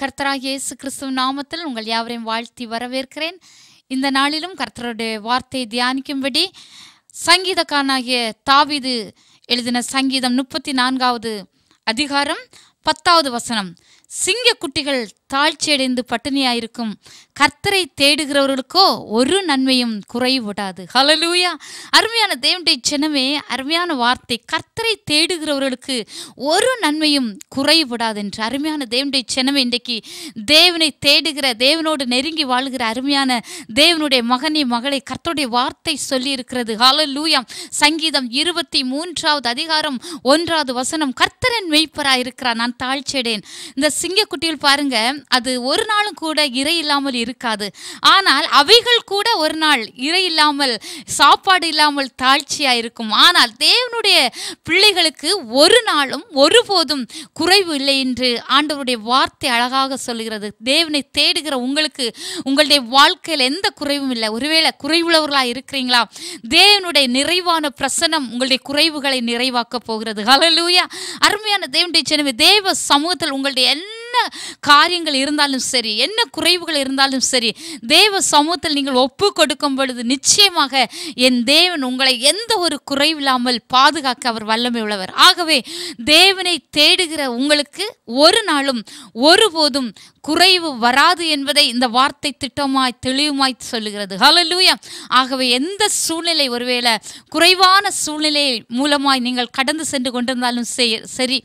கர்த்தராக இயேசு கிறிஸ்துவ நாமத்தில் உங்கள் யாவரையும் வாழ்த்தி வரவேற்கிறேன் இந்த நாளிலும் கர்த்தருடைய வார்த்தையை தியானிக்கும்படி சங்கீதக்காரனாகிய தாவிது எழுதின சங்கீதம் முப்பத்தி நான்காவது அதிகாரம் பத்தாவது வசனம் சிங்க குட்டிகள் தாழ்ச்சியடைந்து பட்டினியாயிருக்கும் கர்த்தரை தேடுகிறவர்களுக்கோ ஒரு நன்மையும் குறைவிடாது ஹலலூயா அருமையான தேவனுடைய சின்னமே அருமையான வார்த்தை கர்த்தரை தேடுகிறவர்களுக்கு ஒரு நன்மையும் குறைவிடாது என்று அருமையான தேவனுடைய சின்னமே இன்றைக்கு தேவனை தேடுகிற தேவனோடு நெருங்கி வாழ்கிற அருமையான தேவனுடைய மகனே மகளை கர்த்தருடைய வார்த்தை சொல்லி இருக்கிறது ஹலலூயா சங்கீதம் இருபத்தி மூன்றாவது அதிகாரம் ஒன்றாவது வசனம் கர்த்தரன் மெய்ப்பராயிருக்கிறார் நான் தாழ்ச்சியடேன் இந்த சிங்கக்குட்டியில் பாருங்கள் அது ஒரு நாளும் கூட இறை இல்லாமல் இருக்காது ஆனால் அவைகள் கூட ஒரு நாள் இறை இல்லாமல் சாப்பாடு இல்லாமல் தாழ்ச்சியாக இருக்கும் ஆனால் தேவனுடைய பிள்ளைகளுக்கு ஒரு நாளும் ஒருபோதும் குறைவு இல்லை என்று ஆண்டவருடைய வார்த்தை அழகாக சொல்கிறது தேவனை தேடுகிற உங்களுக்கு உங்களுடைய வாழ்க்கையில் எந்த குறைவும் இல்லை ஒருவேளை குறைவுள்ளவர்களாக இருக்கிறீங்களா தேவனுடைய நிறைவான பிரசனம் உங்களுடைய குறைவுகளை நிறைவாக்க போகிறது ஹலலூயா அருமையான தேவனுடைய ஜனமே தேவ சமூகத்தில் உங்களுடைய எல்லா என்ன காரியங்கள் இருந்தாலும் சரி என்ன குறைவுகள் இருந்தாலும் சரி தேவ சமூகத்தில் நீங்கள் ஒப்பு கொடுக்கும் பொழுது நிச்சயமாக என் தேவன் உங்களை எந்த ஒரு குறைவில்லாமல் பாதுகாக்க அவர் வல்லமை உள்ளவர் ஆகவே தேவனை தேடுகிற உங்களுக்கு ஒரு நாளும் ஒருபோதும் குறைவு வராது என்பதை இந்த வார்த்தை திட்டமாய் தெளிவுமாய் சொல்லுகிறது ஹலலூயா ஆகவே எந்த சூழ்நிலை ஒருவேளை குறைவான சூழ்நிலை மூலமாய் நீங்கள் கடந்து சென்று கொண்டிருந்தாலும் சரி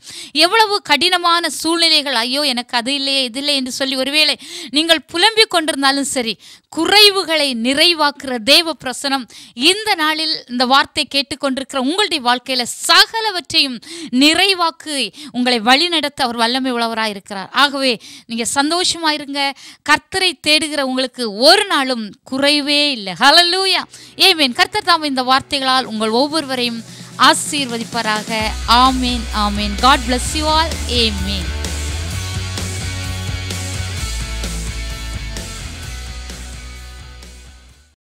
எவ்வளவு கடினமான சூழ்நிலைகள் ஐயோ எனக்கு எனக்கு அது இல்லையே இது இல்லை என்று சொல்லி ஒருவேளை நீங்கள் புலம்பிக் கொண்டிருந்தாலும் சரி குறைவுகளை நிறைவாக்குற தேவ பிரசனம் இந்த நாளில் இந்த வார்த்தை கேட்டுக்கொண்டிருக்கிற உங்களுடைய வாழ்க்கையில் சகலவற்றையும் நிறைவாக்கு உங்களை வழிநடத்த அவர் வல்லமை உழவராக இருக்கிறார் ஆகவே நீங்கள் சந்தோஷமாக இருங்க கர்த்தரை தேடுகிற உங்களுக்கு ஒரு நாளும் குறைவே இல்லை ஹலலூயா ஏமேன் கர்த்தர் தாம் இந்த வார்த்தைகளால் உங்கள் ஒவ்வொருவரையும் ஆசீர்வதிப்பாராக ஆமேன் ஆமேன் காட் பிளஸ் யூ ஆல் ஏமேன்